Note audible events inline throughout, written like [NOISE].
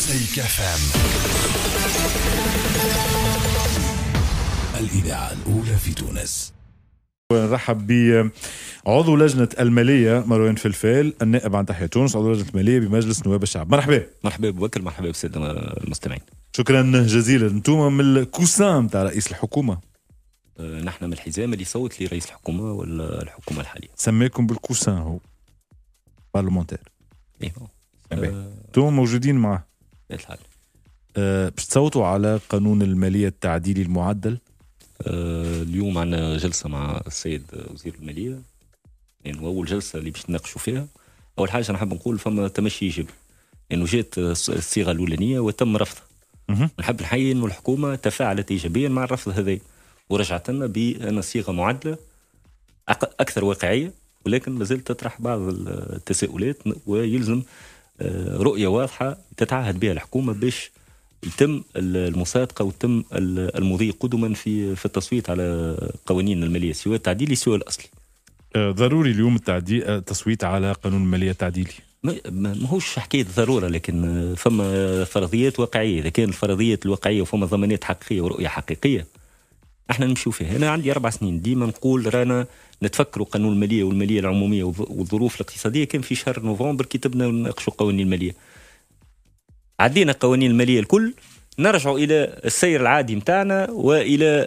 مزيكا فام الإذاعة الأولى في تونس ونرحب ب عضو لجنة المالية مروان فلفال النائب عن تحية تونس عضو لجنة المالية بمجلس نواب الشعب مرحبا مرحبا بوكر مرحبا بالسادة المستمعين شكرا جزيلا انتم من الكوسان تاع رئيس الحكومة أه نحن من الحزام اللي صوت لرئيس الحكومة والحكومة الحالية سماكم بالكوسان هو بارلمونتير ايوه انتم موجودين معه الحال أه باش تصوتوا على قانون الماليه التعديلي المعدل أه اليوم عندنا جلسه مع السيد وزير الماليه يعني اول جلسه اللي باش نناقشوا فيها اول حاجه نحب نقول فما تمشي ايجابي انه يعني جات الصيغه الاولانيه وتم رفضها نحب نحيي انه الحكومه تفاعلت ايجابيا مع الرفض هذا ورجعت لنا بان صيغه معدله اكثر واقعيه ولكن ما زلت تطرح بعض التساؤلات ويلزم رؤيه واضحه تتعهد بها الحكومه باش يتم المصادقه وتم المضي قدما في في التصويت على قوانين الماليه سواء التعديلي سواء الاصلي. آه، ضروري اليوم التعديل آه، التصويت على قانون الماليه التعديلي. ماهوش حكايه ضروره لكن فما فرضيات واقعيه اذا كان الفرضيات الواقعيه وفما ضمانات حقيقيه ورؤيه حقيقيه احنا نمشيو فيها انا عندي اربع سنين ديما نقول رانا نتفكروا قانون الماليه والماليه العموميه والظروف الاقتصاديه كان في شهر نوفمبر كي تبنا نناقشوا قوانين الماليه عدينا قوانين الماليه الكل نرجعوا الى السير العادي نتاعنا والى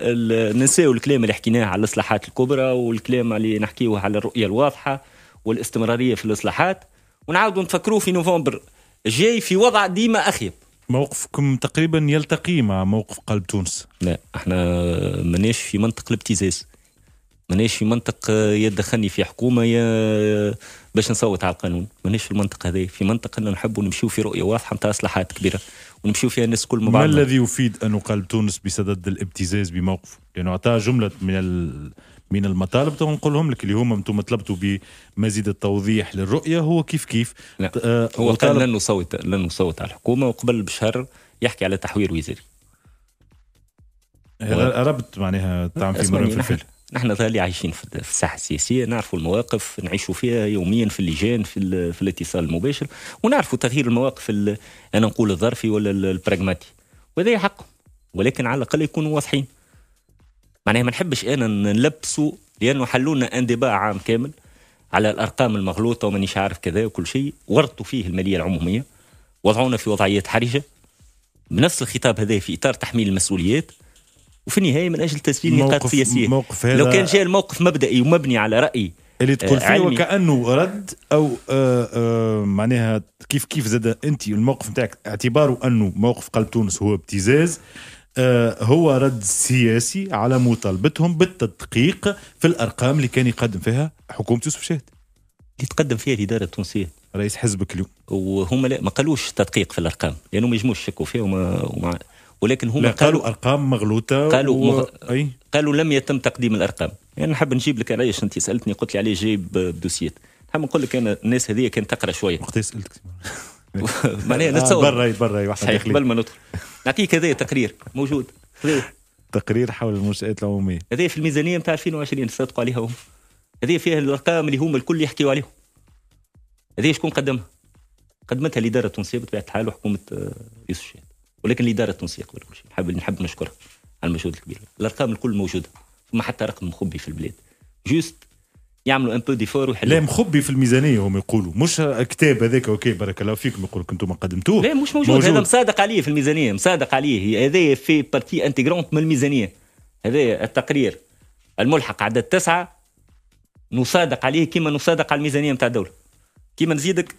ننساو الكلام اللي حكيناه على الاصلاحات الكبرى والكلام اللي نحكيوه على الرؤيه الواضحه والاستمراريه في الاصلاحات ونعاودوا نفكروا في نوفمبر جاي في وضع ديما اخيب موقفكم تقريبا يلتقي مع موقف قلب تونس لا احنا ماناش في منطق الابتزاز ماناش في منطق آه، يدخلني في حكومه يا باش نصوت على القانون ماناش في المنطق هذه في منطق ان نحبوا نمشيو في رؤيه واضحه نتاع اصلاحات كبيره ونمشيو فيها الناس كل ما الذي يفيد ان قلب تونس بصدد الابتزاز بموقفه لانه اعطاه جمله من ال... من المطالب تو نقولهم لك اللي هما انتم طلبتوا بمزيد التوضيح للرؤيه هو كيف كيف لا. آه هو قال لن نصوت لن نصوت على الحكومه وقبل بشهر يحكي على تحوير وزاري ربط معناها طعم في مرن في الفيل نحن غالي عايشين في الساحه السياسيه نعرفوا المواقف نعيشوا فيها يوميا في اللجان في, في الاتصال المباشر ونعرفوا تغيير المواقف انا نقول الظرفي ولا البراغماتي وهذا حق ولكن على الاقل يكونوا واضحين معناها ما نحبش انا نلبسوا لانه حلونا انباء عام كامل على الارقام المغلوطه ومانيش عارف كذا وكل شيء ورطوا فيه الماليه العموميه وضعونا في وضعيات حرجه بنفس الخطاب هذا في اطار تحميل المسؤوليات وفي النهايه من اجل تسجيل نقاط سياسيه موقف لو كان جاء الموقف مبدئي ومبني على راي اللي تقول آه، فيه علمي. وكانه رد او آآ آه، آآ آه، معناها كيف كيف زاد انت الموقف نتاعك اعتباره انه موقف قلب تونس هو ابتزاز آه، هو رد سياسي على مطالبتهم بالتدقيق في الارقام اللي كان يقدم فيها حكومه يوسف شاهد اللي تقدم فيها الاداره التونسيه رئيس حزبك اليوم وهم لا ما قالوش تدقيق في الارقام لانه ما يجموش يشكوا فيها وما, وما ولكن هم قالوا, قالوا ارقام مغلوطه قالوا و... مغ... أي؟ قالوا لم يتم تقديم الارقام يعني نحب نجيب لك علاش انت سالتني قلت لي علاش جايب بدوسيات نحب نقول لك انا الناس هذه كانت تقرا شويه وقت سالتك [LAUGHS] معناها نتصور آه، برا برا قبل ما ندخل نعطيك هذا تقرير موجود تقرير حول المنشات العموميه هذا في الميزانيه نتاع 2020 صدقوا عليها هم هذه فيها الارقام اللي هما الكل يحكيوا عليهم هذه شكون قدمها؟ قدمتها الاداره التونسيه بطبيعه الحال وحكومه آه، يوسف الشهيد ولكن الاداره التونسيه قبل كل شيء نحب نحب نشكرها على المجهود الكبير الارقام الكل موجوده ما حتى رقم مخبي في البلاد جوست يعملوا ان بو ديفور ويحلوا لا مخبي في الميزانيه هم يقولوا مش كتاب هذاك اوكي بارك الله فيكم يقول لك انتم ما قدمتوه لا مش موجود, موجود. هذا مصادق عليه في الميزانيه مصادق عليه هذا في بارتي انتيغرونت من الميزانيه هذا التقرير الملحق عدد تسعه نصادق عليه كما نصادق على الميزانيه نتاع الدوله كما نزيدك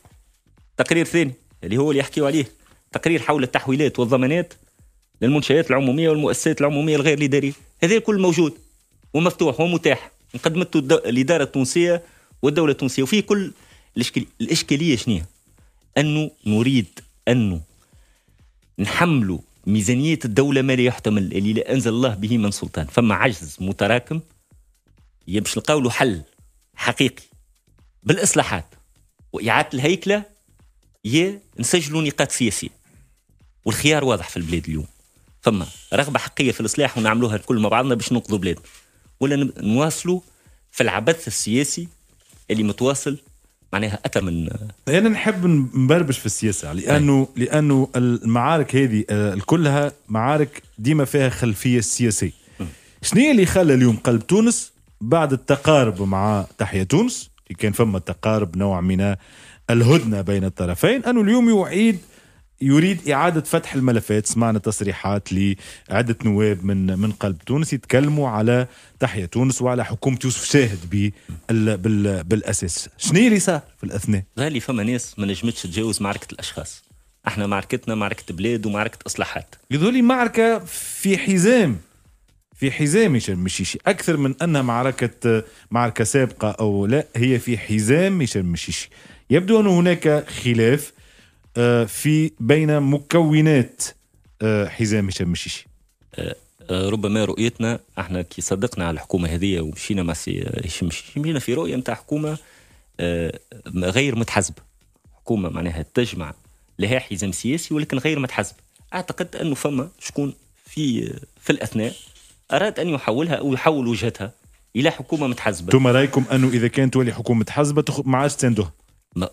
تقرير ثاني اللي هو اللي يحكيوا عليه تقرير حول التحويلات والضمانات للمنشآت العموميه والمؤسسات العموميه الغير الاداريه هذا الكل موجود ومفتوح ومتاح قدمته الاداره التونسيه والدوله التونسيه وفيه كل الاشكاليه, الإشكالية شنو انه نريد انه نحملوا ميزانيه الدوله ما لا يحتمل اللي لا انزل الله به من سلطان فما عجز متراكم يمشي نلقاو له حل حقيقي بالاصلاحات واعاده الهيكله يا نسجلوا نقاط سياسيه والخيار واضح في البلاد اليوم فما رغبه حقيقيه في الاصلاح ونعملوها الكل مع بعضنا باش ننقذوا بلادنا ولا نواصلوا في العبث السياسي اللي متواصل معناها اكثر من انا نحب نبربش في السياسه لانه لانه المعارك هذه آه، كلها معارك ديما فيها خلفيه سياسيه شنو اللي خلى اليوم قلب تونس بعد التقارب مع تحيا تونس كان فما تقارب نوع من الهدنه بين الطرفين انه اليوم يعيد يريد إعادة فتح الملفات سمعنا تصريحات لعدة نواب من من قلب تونس يتكلموا على تحية تونس وعلى حكومة يوسف شاهد بالأساس شنو اللي صار في الأثناء؟ غالي فما ناس ما نجمتش تتجاوز معركة الأشخاص احنا معركتنا معركة بلاد ومعركة إصلاحات يظهر معركة في حزام في حزام هشام مشيشي أكثر من أنها معركة معركة سابقة أو لا هي في حزام هشام مشيشي يبدو أن هناك خلاف آه، في بين مكونات آه، حزام هشام مشيشي آه، ربما رؤيتنا احنا كي صدقنا على الحكومه هذه ومشينا مع هشام مشيشي مشينا في رؤيه نتاع حكومه غير متحزبه حكومه معناها تجمع لها حزام سياسي ولكن غير متحزب اعتقد انه فما شكون في في الاثناء اراد ان يحولها او يحول وجهتها الى حكومه متحزبه ثم رايكم انه اذا كانت تولي حكومه متحزبه ما عادش تندوها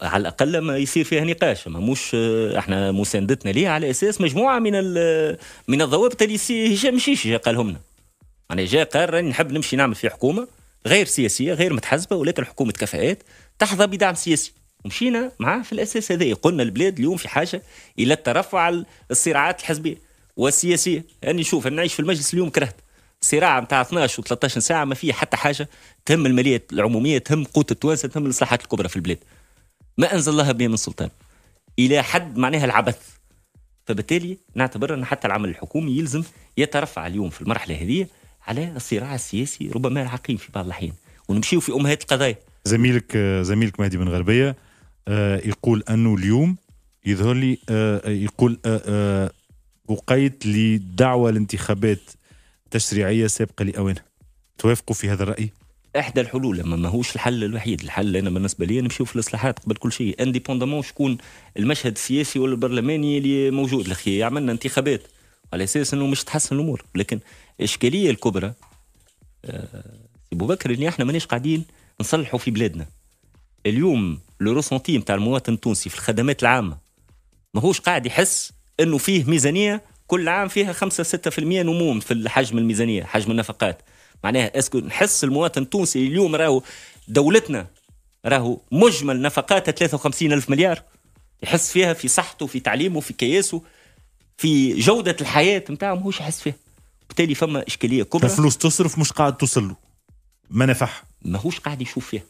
على الاقل ما يصير فيها نقاش ما مش آه، احنا مساندتنا ليها على اساس مجموعه من آه، من الضوابط اللي سي هشام جا قالهم لنا انا جا قال راني نحب نمشي نعمل في حكومه غير سياسيه غير متحزبه ولكن حكومه كفاءات تحظى بدعم سياسي ومشينا معاه في الاساس هذا قلنا البلاد اليوم في حاجه الى الترفع الصراعات الحزبيه والسياسيه اني يعني نشوف انا نعيش في المجلس اليوم كرهت صراع نتاع 12 و13 ساعه ما فيه حتى حاجه تهم الماليه العموميه تهم قوت التوانسه تهم الاصلاحات الكبرى في البلاد ما أنزل الله بها من سلطان إلى حد معناها العبث فبالتالي نعتبر أن حتى العمل الحكومي يلزم يترفع اليوم في المرحلة هذه على الصراع السياسي ربما العقيم في بعض الأحيان ونمشيو في أمهات القضايا زميلك زميلك مهدي بن غربية آه، يقول أنه اليوم يظهر لي آه، آه، يقول وقيت لدعوة لانتخابات تشريعية سابقة لأوانها توافقوا في هذا الرأي؟ احدى الحلول اما ماهوش الحل الوحيد الحل انا بالنسبه لي نمشيو في الاصلاحات قبل كل شيء انديبوندامون شكون المشهد السياسي ولا البرلماني اللي موجود لخي عملنا انتخابات على اساس انه مش تحسن الامور لكن الاشكاليه الكبرى آه، سي بكر اللي احنا ماناش قاعدين نصلحوا في بلادنا اليوم لو روسونتي نتاع المواطن التونسي في الخدمات العامه ماهوش قاعد يحس انه فيه ميزانيه كل عام فيها 5 6% نمو في الحجم الميزانيه حجم النفقات معناها اسكو نحس المواطن التونسي اليوم راهو دولتنا راهو مجمل نفقاتها 53 ألف مليار يحس فيها في صحته في تعليمه في كياسه في جودة الحياة نتاعو ماهوش يحس فيها وبالتالي فما إشكالية كبرى الفلوس تصرف مش قاعد توصل له منافعها ماهوش قاعد يشوف فيها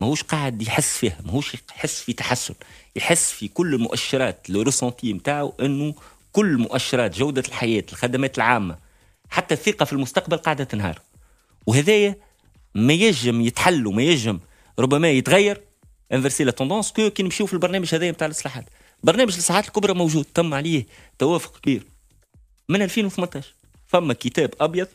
ماهوش قاعد يحس فيها ماهوش يحس في تحسن يحس في كل المؤشرات لو ريسونتي نتاعو انه كل مؤشرات جوده الحياه الخدمات العامه حتى الثقه في المستقبل قاعده تنهار وهذايا ما يجم يتحل وما يجم ربما يتغير انفرسي لا توندونس كو كي نمشيو في البرنامج هذايا نتاع الاصلاحات برنامج الاصلاحات الكبرى موجود تم عليه توافق كبير من 2018 فما كتاب ابيض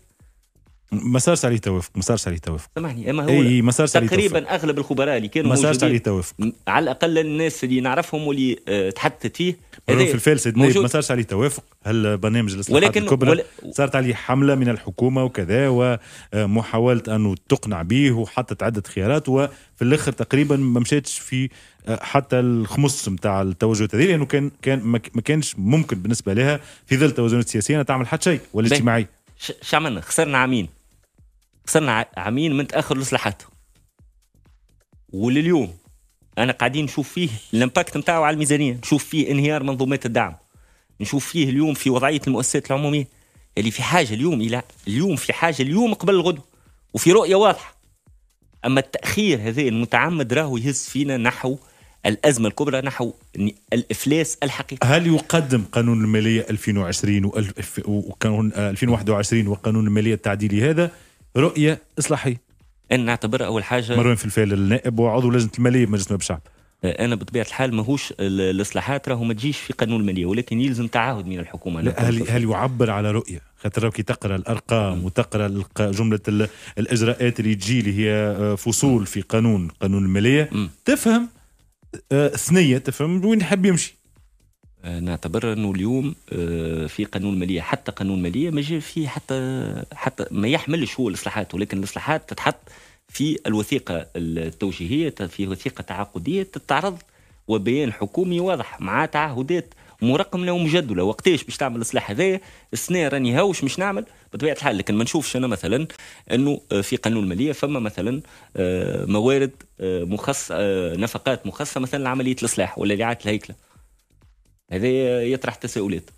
ما صارش عليه توافق ما صارش عليه توافق سامحني اما هو اي ما صارش عليه تقريبا توفق. اغلب الخبراء اللي كانوا ما صارش عليه توافق على الاقل الناس اللي نعرفهم واللي آه، تحدثت فيه في الفالس نايب ما صارش عليه توافق هل الاصلاحات ولكن الكبرى ول... صارت عليه حمله من الحكومه وكذا ومحاوله آه، انه تقنع به وحطت عده خيارات وفي الاخر تقريبا ما مشاتش في آه، حتى الخمس نتاع التوجهات هذه لانه كان كان ما كانش ممكن بالنسبه لها في ظل التوازنات السياسيه انها تعمل حتى شيء ولا اجتماعي شو عملنا خسرنا عامين خسرنا عامين من تاخر الاصلاحات ولليوم انا قاعدين نشوف فيه الامباكت نتاعو على الميزانيه نشوف فيه انهيار منظومات الدعم نشوف فيه اليوم في وضعيه المؤسسات العموميه اللي في حاجه اليوم الى اليوم في حاجه اليوم قبل الغدو وفي رؤيه واضحه اما التاخير هذا المتعمد راهو يهز فينا نحو الأزمة الكبرى نحو الإفلاس الحقيقي هل يقدم قانون المالية 2020 وقانون 2021 وقانون المالية التعديلي هذا رؤية إصلاحية؟ أنا نعتبر أول حاجة مروان في الفعل النائب وعضو لجنة المالية مجلس نواب الشعب آه، انا بطبيعه الحال ماهوش الاصلاحات راهو ما تجيش في قانون الماليه ولكن يلزم تعهد من الحكومه لا هل هل يعبر على رؤيه خاطر كي تقرا الارقام وتقرا جمله الاجراءات اللي تجي اللي هي آه، فصول في قانون قانون الماليه تفهم آه، ثنيه تفهم وين يحب يمشي آه، نعتبر انه اليوم آه، في قانون ماليه حتى قانون ماليه ما فيه حتى حتى ما يحملش هو الاصلاحات ولكن الاصلاحات تتحط في الوثيقه التوجيهيه في وثيقه تعاقديه تتعرض وبيان حكومي واضح مع تعهدات مرقمنا ومجدوله وقتاش باش تعمل السلاح هذايا السنه راني هاوش مش نعمل بطبيعه الحال لكن ما نشوفش انا مثلا انه آه، في قانون الماليه فما مثلا آه، موارد آه، مخصصه نفقات مخصصه مثلا لعمليه الاصلاح ولا لعاده الهيكله هذا يطرح تساؤلات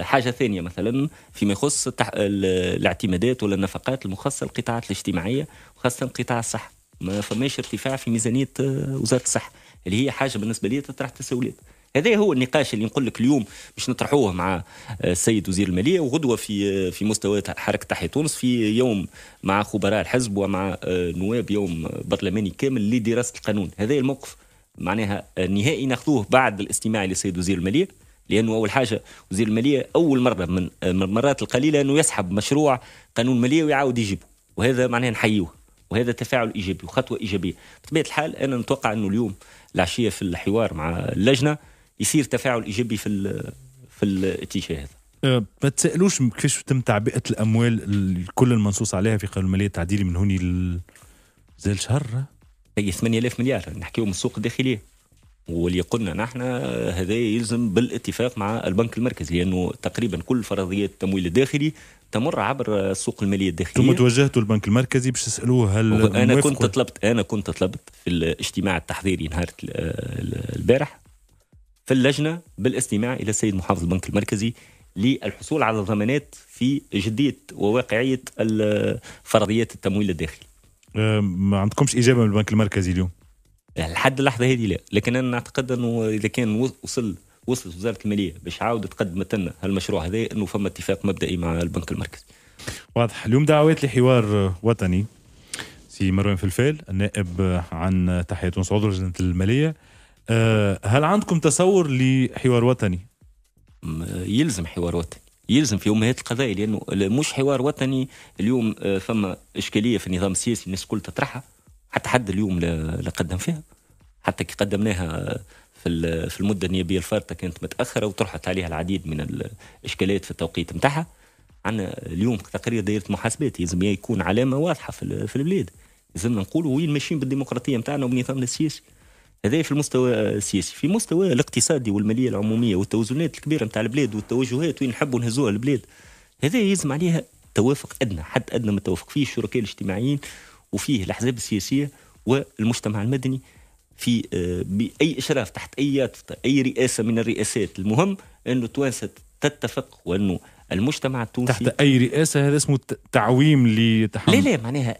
حاجة ثانية مثلا فيما يخص الاعتمادات ولا النفقات المخصصة للقطاعات الاجتماعية وخاصة قطاع الصحة ما فماش ارتفاع في ميزانية وزارة الصحة اللي هي حاجة بالنسبة لي تطرح تساؤلات هذا هو النقاش اللي نقول لك اليوم باش نطرحوه مع آه، السيد وزير الماليه وغدوه في آه، في مستوى حركه تحيا تونس في يوم مع خبراء الحزب ومع آه، نواب يوم برلماني كامل لدراسه القانون هذا الموقف معناها النهائي ناخذوه بعد الاستماع للسيد وزير الماليه لانه اول حاجه وزير الماليه اول مره من المرات القليله انه يسحب مشروع قانون ماليه ويعاود يجيبه وهذا معناها نحيوه وهذا تفاعل ايجابي وخطوه ايجابيه بطبيعه الحال انا نتوقع انه اليوم العشيه في الحوار مع اللجنه يصير تفاعل ايجابي في في الاتجاه هذا أه، ما تسالوش كيفاش تم تعبئه الاموال الكل المنصوص عليها في قانون الماليه التعديلي من هوني ل... شهر هي 8000 مليار نحكيو من السوق الداخليه واللي قلنا نحن هذا يلزم بالاتفاق مع البنك المركزي لانه تقريبا كل فرضيات التمويل الداخلي تمر عبر السوق الماليه الداخليه ثم توجهتوا البنك المركزي باش تسالوه هل انا كنت طلبت انا كنت طلبت في الاجتماع التحضيري نهار البارح في اللجنة بالاستماع إلى السيد محافظ البنك المركزي للحصول على ضمانات في جدية وواقعية فرضيات التمويل الداخلي ما عندكمش إجابة من البنك المركزي اليوم يعني لحد اللحظة هذه لا لكن أنا نعتقد أنه إذا كان وصل وصلت وزارة المالية باش عاود تقدمت لنا هالمشروع هذا أنه فما اتفاق مبدئي مع البنك المركزي واضح اليوم دعوات لحوار وطني سي مروان فلفال النائب عن تحية تونس عضو لجنة المالية أه، هل عندكم تصور لحوار وطني؟ يلزم حوار وطني يلزم في امهات القضايا لانه مش حوار وطني اليوم أه، فما اشكاليه في النظام السياسي الناس الكل تطرحها حتى حد اليوم لا قدم فيها حتى كي قدمناها في في المده النيابيه الفارطه كانت متاخره وطرحت عليها العديد من الاشكالات في التوقيت نتاعها عندنا اليوم تقرير دائره محاسبات يلزم يكون علامه واضحه في البلاد لازمنا نقولوا وين ماشيين بالديمقراطيه نتاعنا وبنظامنا السياسي هذا في المستوى السياسي في المستوى الاقتصادي والماليه العموميه والتوازنات الكبيره نتاع البلاد والتوجهات وين نحبوا نهزوها البلاد هذا يلزم عليها توافق ادنى حد ادنى من التوافق فيه الشركاء الاجتماعيين وفيه الاحزاب السياسيه والمجتمع المدني في آه، باي اشراف تحت اي اي رئاسه من الرئاسات المهم انه توانسه تتفق وانه المجتمع التونسي تحت اي رئاسه هذا اسمه تعويم لتحمل لا لا معناها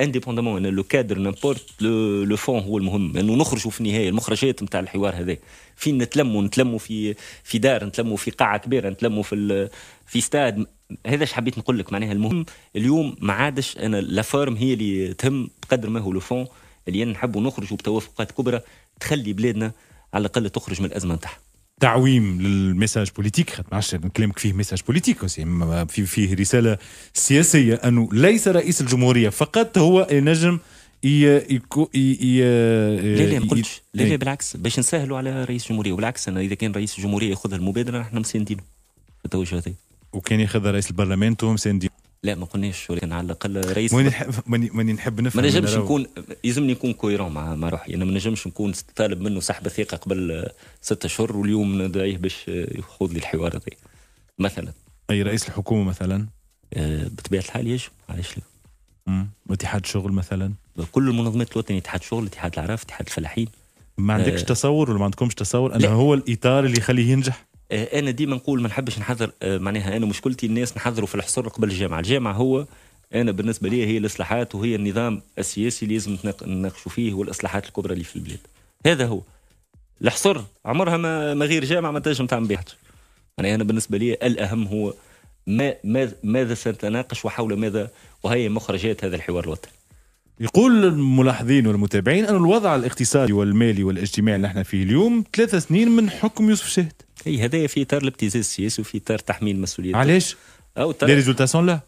انديبوندمون ان لو كادر نيمبورت لو فون هو المهم انه نخرجوا في النهايه المخرجات نتاع الحوار هذا فين نتلموا نتلموا في في دار نتلموا في قاعه كبيره نتلموا في في استاد هذا حبيت نقول لك معناها المهم اليوم ما عادش انا لا فورم هي اللي تهم بقدر ما هو لو فون اللي نحبوا نخرجوا بتوافقات كبرى تخلي بلادنا على الاقل تخرج من الازمه نتاعها تعويم للمساج بوليتيك خاطر ما عادش كلامك فيه مساج بوليتيك في فيه رساله سياسيه انه ليس رئيس الجمهوريه فقط هو ينجم يكو ي... لا لا ما قلتش لا لا إيه. بالعكس باش نسهلوا على رئيس الجمهوريه وبالعكس انا اذا كان رئيس الجمهوريه ياخذ المبادره احنا مساندينه في هذا وكان ياخذها رئيس البرلمان تو مساندينه لا ما قلناش ولكن على الاقل رئيس ماني نحب ماني نحب نفهم ما نجمش نكون يلزمني نكون كويرون مع مع روحي انا ما نجمش نكون طالب منه سحب ثقه قبل ستة اشهر واليوم ندعيه باش يخوض لي الحوار هذا مثلا اي رئيس الحكومه مثلا آه، بطبيعه الحال يجب علاش لا اتحاد شغل مثلا كل المنظمات الوطنيه اتحاد شغل اتحاد العراف اتحاد الفلاحين ما عندكش أه تصور ولا ما عندكمش تصور انه هو الاطار اللي يخليه ينجح آه، انا ديما نقول ما نحبش نحذر آه، معناها انا مشكلتي الناس نحذروا في الحصر قبل الجامعه الجامعه هو انا بالنسبه لي هي الاصلاحات وهي النظام السياسي اللي لازم نناقشوا فيه والاصلاحات الكبرى اللي في البلاد هذا هو الحصر عمرها ما, ما غير جامعه ما تنجم تعمل بها يعني انا بالنسبه لي الاهم هو ما ماذا, ماذا سنتناقش وحول ماذا وهي مخرجات هذا الحوار الوطني يقول الملاحظين والمتابعين أن الوضع الاقتصادي والمالي والاجتماعي اللي احنا فيه اليوم ثلاثة سنين من حكم يوسف شهد اي هذايا في اطار الابتزاز السياسي وفي اطار تحميل المسؤوليه علاش؟ او لي ريزولتا سون لا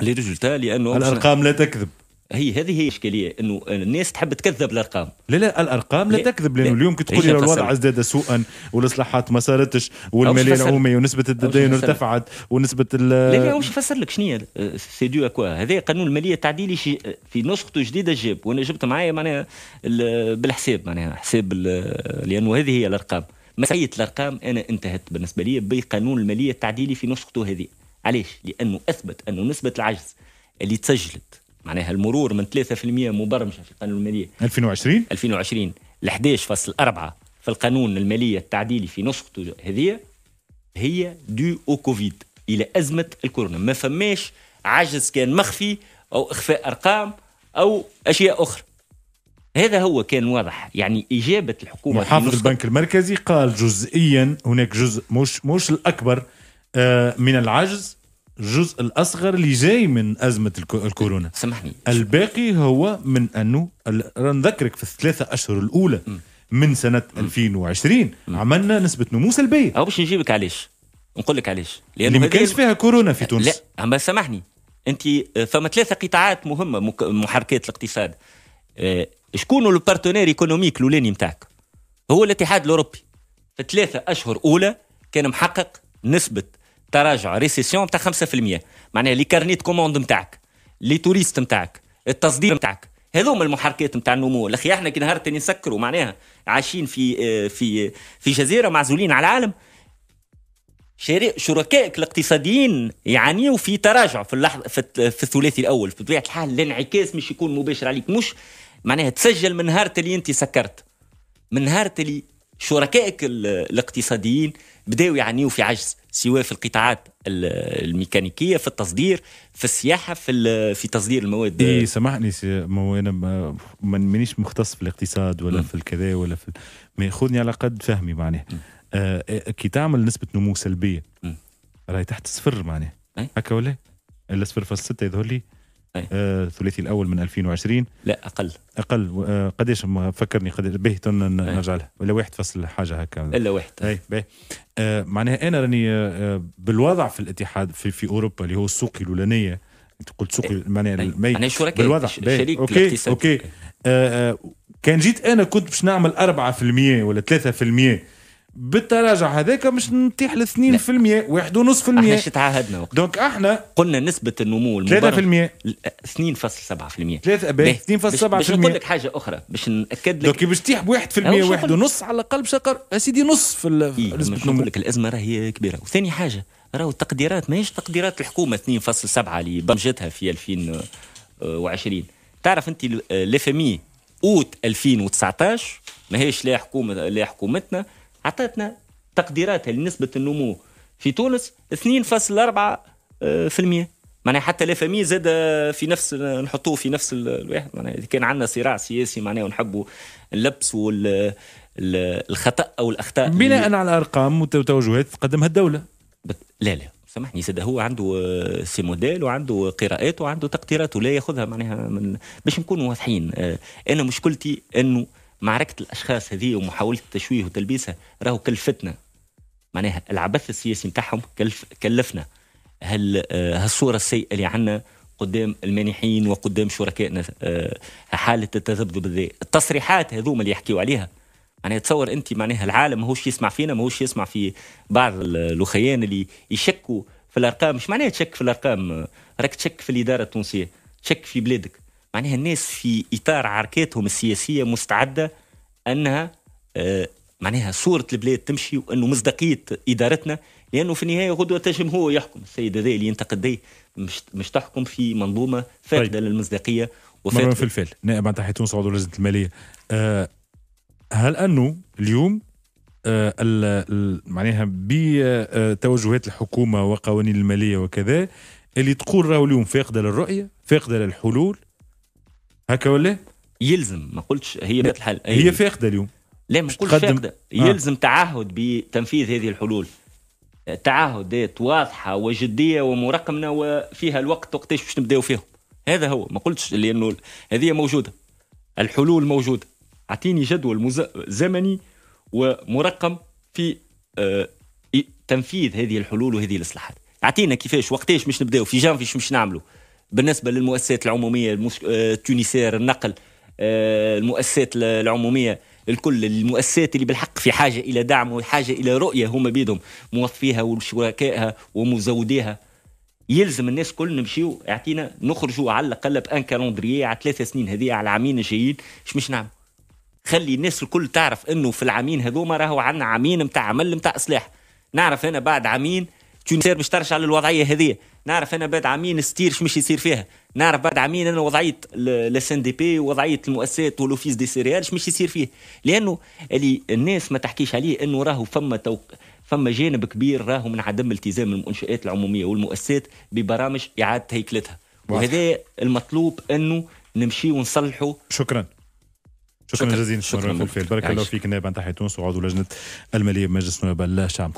لي ريزولتا لانه الارقام لا تكذب هي هذه هي الاشكاليه انه الناس تحب تكذب الارقام لا لا الارقام لا, تكذب لانه اليوم كي تقول الوضع ازداد سوءا والاصلاحات ما صارتش والماليه العموميه ونسبه الدين ارتفعت ونسبه ال لا لا واش نفسر لك شنو سي دو اكوا هذا قانون الماليه التعديلي في نسخته الجديده جاب وانا جبت معايا معناها بالحساب معناها حساب لانه هذه هي الارقام مسألة الارقام انا انتهت بالنسبه لي بقانون الماليه التعديلي في نسخته هذه علاش لانه اثبت انه نسبه العجز اللي تسجلت معناها المرور من 3% مبرمجه في قانون الماليه 2020 2020 ل 11.4 في القانون الماليه التعديلي في نسخته هذه هي دو او كوفيد الى ازمه الكورونا ما فماش عجز كان مخفي او اخفاء ارقام او اشياء اخرى هذا هو كان واضح يعني إجابة الحكومة محافظ البنك المركزي قال جزئيا هناك جزء مش مش الأكبر آه، من العجز الجزء الأصغر اللي جاي من أزمة الكورونا سمحني الباقي هو من أنه نذكرك في الثلاثة أشهر الأولى م. من سنة م. 2020 م. عملنا نسبة نمو سلبية أو باش نجيبك علاش نقول لك علاش لأنه اللي ما كانش فيها كورونا في تونس لا أما سامحني أنت آه، فما ثلاثة قطاعات مهمة محركات الاقتصاد آه، شكون البارتنير ايكونوميك الاولاني نتاعك هو الاتحاد الاوروبي في ثلاثة اشهر اولى كان محقق نسبه تراجع ريسيسيون تاع 5% معناها لي كارنيت كوموند نتاعك لي توريست نتاعك التصدير نتاعك هذوما المحركات نتاع النمو الاخي احنا كي نهار تاني نسكروا معناها عايشين في آه، في في جزيره معزولين على العالم شركائك الاقتصاديين يعانيوا في تراجع في اللحظه في, الثلاثي الاول في طبيعه الحال الانعكاس مش يكون مباشر عليك مش معناها تسجل من نهار اللي انت سكرت من نهار اللي شركائك الاقتصاديين بداوا يعانيوا في عجز سواء في القطاعات الميكانيكيه في التصدير في السياحه في في تصدير المواد اي سامحني مو انا مانيش مختص في الاقتصاد ولا م. في الكذا ولا في ما ياخذني على قد فهمي معناها آه إيه، كي تعمل نسبه نمو سلبيه راهي تحت الصفر معناها إيه. هكا ولا الا 0.6 يظهر لي آه الثلاثي الاول من 2020 لا اقل اقل آه قداش فكرني قديش به نرجع لها ولا واحد فصل حاجه هكا الا واحد اي باهي آه معناها انا راني آه،, آه بالوضع في الاتحاد في, في اوروبا اللي هو السوق الاولانيه انت قلت سوق معناها المي شركاء بالوضع شريك اوكي اوكي آه آه كان جيت انا كنت باش نعمل 4% ولا 3% بالتراجع هذاك مش نتيح ل 2% واحد ونص في المية احنا تعهدنا وقت دونك احنا قلنا نسبة النمو المبرم 3% 2.7% 3 باهي 2.7% باش نقول لك حاجة أخرى باش نأكد لك دونك باش تيح ب 1% واحد ونص على الأقل باش يا سيدي نص في إيه نسبة النمو نقول لك الأزمة راهي كبيرة وثاني حاجة راهو التقديرات ماهيش تقديرات الحكومة 2.7 اللي برمجتها في 2020 آه، تعرف أنت آه، لافامي أوت 2019 ماهيش لا حكومة لا حكومتنا عطتنا تقديراتها لنسبه النمو في تونس 2.4% معناها حتى لا فمي زاد في نفس نحطوه في نفس الواحد معناها اذا كان عندنا صراع سياسي معناها ونحبوا اللبس وال الخطا او الاخطاء بناء على ارقام وتوجهات تقدمها الدوله بت... لا لا سامحني زاد هو عنده سي موديل وعنده قراءات وعنده تقديرات ولا ياخذها معناها من باش نكونوا واضحين آه، انا مشكلتي انه معركة الأشخاص هذه ومحاولة التشويه وتلبيسها راهو كلفتنا معناها العبث السياسي نتاعهم كلف كلفنا هال آه، هالصورة السيئة اللي عندنا قدام المانحين وقدام شركائنا آه، حالة التذبذب ذي التصريحات هذوما اللي يحكيوا عليها معناها تصور انت معناها العالم ماهوش يسمع فينا ماهوش يسمع في بعض الاخيان اللي يشكوا في الارقام مش معناها تشك في الارقام راك تشك في الاداره التونسيه تشك في بلادك معناها الناس في اطار عركاتهم السياسيه مستعده انها آه، معناها صوره البلاد تمشي وانه مصداقيه ادارتنا لانه في النهايه غدوه تجم هو يحكم السيد هذا اللي ينتقد مش مش تحكم في منظومه فاقده طيب. للمصداقيه وفاقده في الفعل نائب عن تحية تونس عضو لجنه الماليه أه هل انه اليوم أه معناها بتوجهات الحكومه وقوانين الماليه وكذا اللي تقول راهو اليوم فاقده للرؤيه فاقده للحلول هكا ولا يلزم ما قلتش هي بات الحل هي, هي فاقده اليوم لا ما قلتش فاقده آه. يلزم آه. تعهد بتنفيذ هذه الحلول تعهدات واضحه وجديه ومرقمنه وفيها الوقت وقتاش باش نبداو فيهم هذا هو ما قلتش لانه هذه موجوده الحلول موجوده اعطيني جدول مز... زمني ومرقم في آه تنفيذ هذه الحلول وهذه الاصلاحات اعطينا كيفاش وقتاش مش نبداو في جانفي مش نعملوا بالنسبه للمؤسسات العموميه المش... آه، التونسير النقل آه، المؤسسات العموميه الكل المؤسسات اللي بالحق في حاجه الى دعم وحاجه الى رؤيه هما بيدهم موظفيها وشركائها ومزوديها يلزم الناس كل نمشيو اعطينا نخرجوا على الاقل بان كالوندريي على ثلاثة سنين هذه على العامين الجايين اش مش نعمل خلي الناس الكل تعرف انه في العامين هذوما راهو عندنا عامين نتاع عمل نتاع اصلاح نعرف هنا بعد عامين تونسير مش ترجع للوضعيه هذه نعرف انا بعد عامين ستير شو مش يصير فيها نعرف بعد عامين انا وضعيه الاس ان دي بي وضعيه المؤسسات والاوفيس دي سيريال شو مش يصير فيه لانه اللي الناس ما تحكيش عليه انه راهو فما توق... فما جانب كبير راهو من عدم التزام المنشات العموميه والمؤسسات ببرامج اعاده هيكلتها وهذا المطلوب انه نمشي ونصلحوا شكرا شكرا, شكرا جزيلا شكرا, شكرا بارك الله فيك نائب عن تحية تونس وعضو لجنة المالية بمجلس نواب الشعب